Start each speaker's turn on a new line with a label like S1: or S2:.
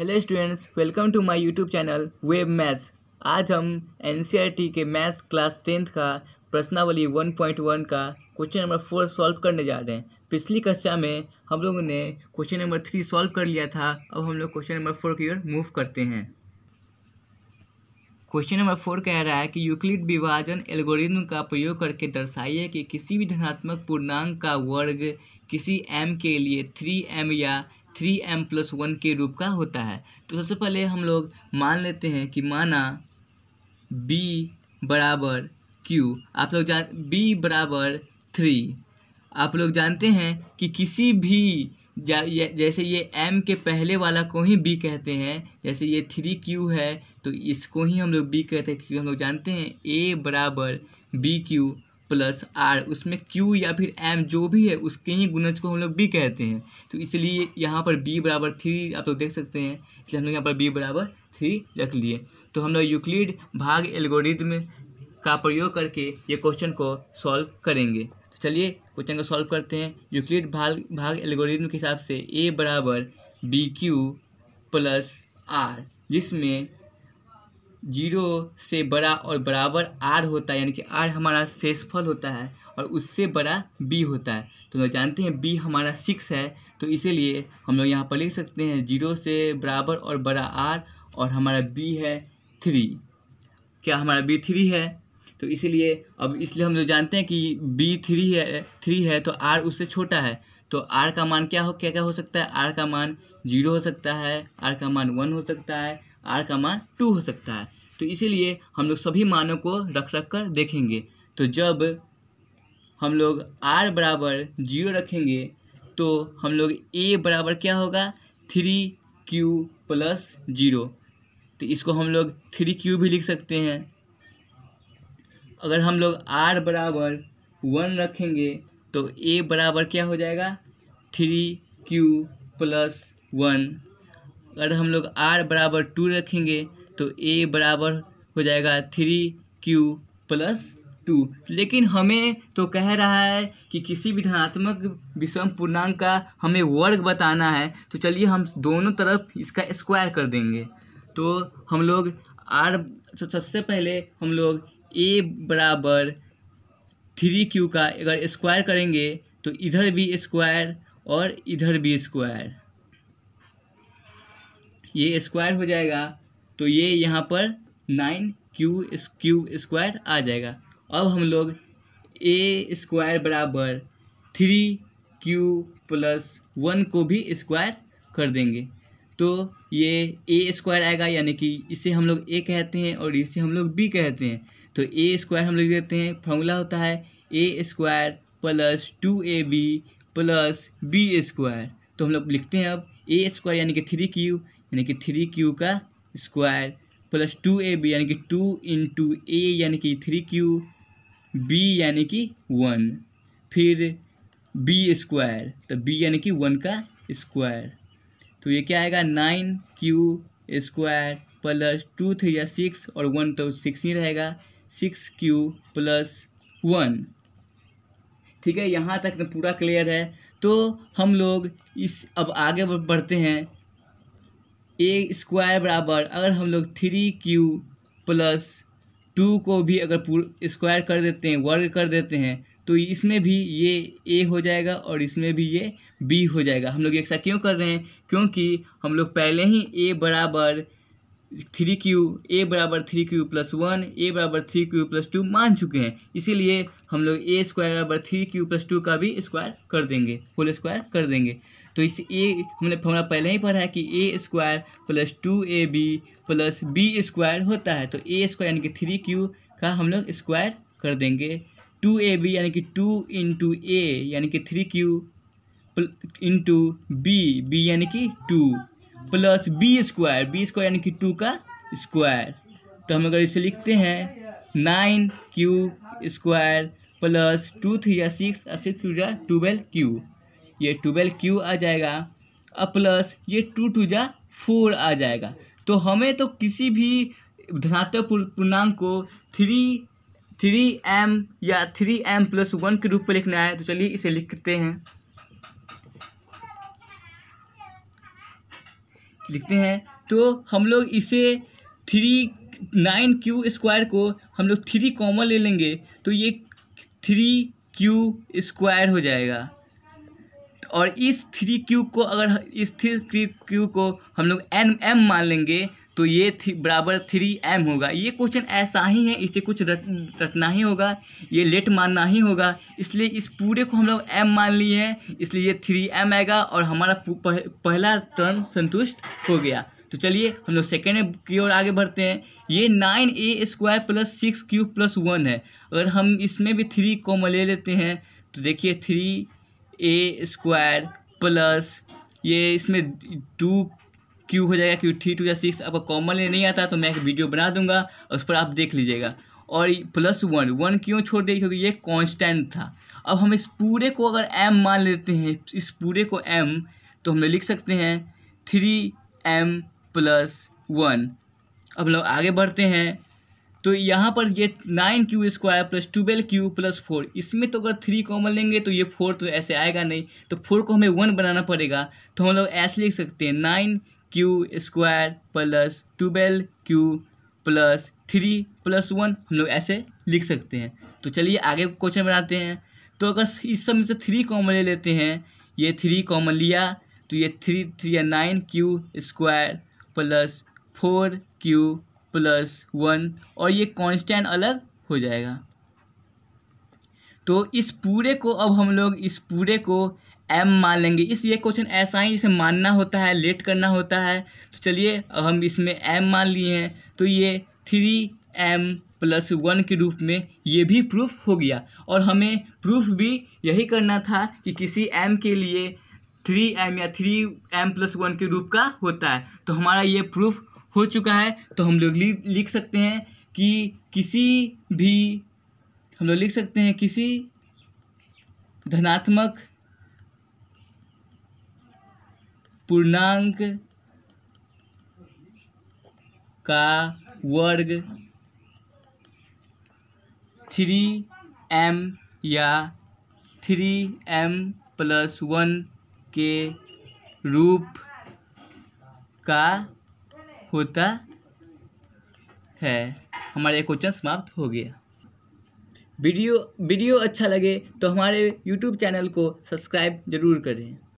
S1: hello students welcome to my YouTube channel web maths आज हम N e के maths class tenth का प्रश्नावली 1.1 का क्वेश्चन नंबर फोर सॉल्व करने जा रहे हैं पिछली कक्षा में हम लोगों ने क्वेश्चन नंबर थ्री सॉल्व कर लिया था अब हम लोग क्वेश्चन नंबर फोर की ओर मूव करते हैं क्वेश्चन नंबर फोर कह रहा है कि यूक्लिड विभाजन एल्गोरिज्म का प्रयोग करके दर्शाइए कि किसी भी धनात्मक पूर्णांक का वर्ग किसी एम के लिए थ्री एम या थ्री एम प्लस वन के रूप का होता है तो सबसे पहले हम लोग मान लेते हैं कि माना b बराबर q आप लोग जान b बराबर थ्री आप लोग जानते हैं कि किसी भी जैसे ये m के पहले वाला को ही b कहते हैं जैसे ये थ्री क्यू है तो इसको ही हम लोग b कहते हैं क्योंकि हम लोग जानते हैं a बराबर बी क्यू प्लस आर उसमें क्यू या फिर एम जो भी है उसके ही गुणज को हम लोग बी कहते हैं तो इसलिए यहाँ पर बी बराबर थ्री आप लोग देख सकते हैं इसलिए हम लोग यहाँ पर बी बराबर थ्री रख लिए तो हम लोग यूक्लिड भाग एल्गोरिदम का प्रयोग करके ये क्वेश्चन को सॉल्व करेंगे तो चलिए क्वेश्चन को सॉल्व करते हैं यूक्लिड भाग भाग एल्गोरिद्म के हिसाब से ए बराबर बी क्यू प्लस आर जिसमें जीरो से बड़ा और बराबर आर होता है यानी कि आर हमारा शेषफल होता है और उससे बड़ा बी होता है तो लोग जानते हैं बी हमारा सिक्स है तो इसीलिए हम लोग यहाँ पर लिख सकते हैं जीरो से बराबर और बड़ा आर और हमारा बी है थ्री क्या हमारा बी थ्री है तो इसीलिए अब इसलिए हम लोग जानते हैं कि बी थ्री है थ्री है तो आर उससे छोटा है तो आर का मान क्या हो क्या क्या हो सकता है आर का मान जीरो हो सकता है आर का मान वन हो सकता है आर का मान टू हो सकता है तो इसीलिए हम लोग सभी मानों को रख रख कर देखेंगे तो जब हम लोग आर बराबर जीरो रखेंगे तो हम लोग ए बराबर क्या होगा थ्री क्यू प्लस जीरो तो इसको हम लोग थ्री क्यू भी लिख सकते हैं अगर हम लोग आर बराबर वन रखेंगे तो ए बराबर क्या हो जाएगा थ्री क्यू प्लस वन अगर हम लोग आर बराबर टू रखेंगे तो ए बराबर हो जाएगा थ्री क्यू प्लस टू लेकिन हमें तो कह रहा है कि किसी भी धनात्मक विषम पूर्णांक का हमें वर्ग बताना है तो चलिए हम दोनों तरफ इसका स्क्वायर कर देंगे तो हम लोग आर तो सबसे पहले हम लोग ए बराबर थ्री क्यू का अगर स्क्वायर करेंगे तो इधर भी स्क्वायर और इधर भी स्क्वायर ये स्क्वायर हो जाएगा तो ये यहाँ पर नाइन क्यू क्यू स्क्वायर आ जाएगा अब हम लोग ए स्क्वायर बराबर थ्री क्यू प्लस वन को भी स्क्वायर कर देंगे तो ये ए स्क्वायर आएगा यानी कि इसे हम लोग ए कहते हैं और इसे हम लोग बी कहते हैं तो ए स्क्वायर हम लिख देते हैं फॉर्मूला होता है a square plus two a b plus b square तो हम लोग लिखते हैं अब ए स्क्वायर यानी कि थ्री क्यू यानी कि थ्री क्यू का square plus two a b यानी कि टू इंटू ए यानी कि थ्री क्यू बी यानी कि वन फिर बी स्क्वायर तो बी यानी कि वन का स्क्वायर तो ये क्या आएगा nine q square plus two three या सिक्स और वन तो सिक्स ही रहेगा सिक्स क्यू प्लस वन ठीक है यहाँ तक तो पूरा क्लियर है तो हम लोग इस अब आगे बढ़ते हैं ए स्क्वायर बराबर अगर हम लोग थ्री क्यू प्लस टू को भी अगर स्क्वायर कर देते हैं वर्ग कर देते हैं तो इसमें भी ये ए हो जाएगा और इसमें भी ये बी हो जाएगा हम लोग एक साथ क्यों कर रहे हैं क्योंकि हम लोग पहले ही ए बराबर थ्री क्यू ए बराबर three q plus one a बराबर थ्री क्यू प्लस टू मान चुके हैं इसीलिए हम लोग ए स्क्वायर बराबर थ्री क्यू प्लस टू का भी स्क्वायर कर देंगे होल स्क्वायर कर देंगे तो इस ए हमने फॉर्मूला पहले ही पढ़ा है कि a square plus two a b plus b square होता है तो ए स्क्वायर यानी कि थ्री क्यू का हम लोग स्क्वायर कर देंगे टू ए बी यानी कि टू इंटू ए यानी कि three q into b b यानी कि two plus b square b square यानी कि टू का स्क्वायर तो हम अगर इसे लिखते हैं nine q square plus two three या सिक्स या सिक्स टू जा टूवेल्व क्यू ये ट्वेल्व क्यू आ जाएगा और प्लस ये टू टू जा फोर आ जाएगा तो हमें तो किसी भी धनात्मक पूर्णांक को थ्री थ्री एम या थ्री एम प्लस वन के रूप में लिखना है तो चलिए इसे लिखते हैं लिखते हैं तो हम लोग इसे थ्री नाइन क्यू स्क्वायर को हम लोग थ्री कॉमन ले लेंगे तो ये थ्री क्यू स्क्वायर हो जाएगा और इस थ्री क्यू को अगर इस थ्री क्यू को हम लोग एन एम मान लेंगे तो ये थी बराबर थ्री एम होगा ये क्वेश्चन ऐसा ही है इसे कुछ रट रटना ही होगा ये लेट मानना ही होगा इसलिए इस पूरे को हम लोग एम मान लिए हैं इसलिए ये थ्री एम आएगा और हमारा पह, पहला टर्म संतुष्ट हो गया तो चलिए हम लोग सेकेंड की ओर आगे बढ़ते हैं ये nine a square plus six q plus one है अगर हम इसमें भी थ्री कॉमन ले लेते हैं तो देखिए थ्री ए स्क्वायर प्लस ये इसमें टू क्यू हो जाएगा क्यू थ्री टू या सिक्स आपको कॉमनली नहीं आता तो मैं एक वीडियो बना दूंगा उस पर आप देख लीजिएगा और प्लस वन वन क्यों छोड़ देगी क्योंकि ये कांस्टेंट था अब हम इस पूरे को अगर एम मान लेते हैं इस पूरे को एम तो हम लिख सकते हैं थ्री एम प्लस वन अब लोग आगे बढ़ते हैं तो यहाँ पर ये nine q square plus twelve q plus four इसमें तो अगर थ्री कॉमन लेंगे तो ये फोर तो ऐसे आएगा नहीं तो फोर को हमें वन बनाना पड़ेगा तो हम लोग ऐसे लिख सकते हैं nine q square plus twelve q plus three plus one हम लोग ऐसे लिख सकते हैं तो चलिए आगे क्वेश्चन बनाते हैं तो अगर इस सब में से थ्री कॉमन ले लेते हैं ये थ्री कॉमन लिया तो ये थ्री थ्री या nine q square plus four q plus one और ये कांस्टेंट अलग हो जाएगा तो इस पूरे को अब हम लोग इस पूरे को एम मान लेंगे इसलिए क्वेश्चन ऐसा ही जिसे मानना होता है लेट करना होता है तो चलिए हम इसमें एम मान लिए हैं तो ये थ्री एम प्लस वन के रूप में ये भी प्रूफ हो गया और हमें प्रूफ भी यही करना था कि किसी एम के लिए थ्री एम या थ्री एम प्लस वन के रूप का होता है तो हमारा ये प्रूफ हो चुका है तो हम लोग लिख सकते हैं कि किसी भी हम लोग लिख सकते हैं किसी धनात्मक पूर्णांक का वर्ग थ्री एम या थ्री एम प्लस वन के रूप का होता है हमारे क्वेश्चन समाप्त हो गया वीडियो वीडियो अच्छा लगे तो हमारे यूट्यूब चैनल को सब्सक्राइब ज़रूर करें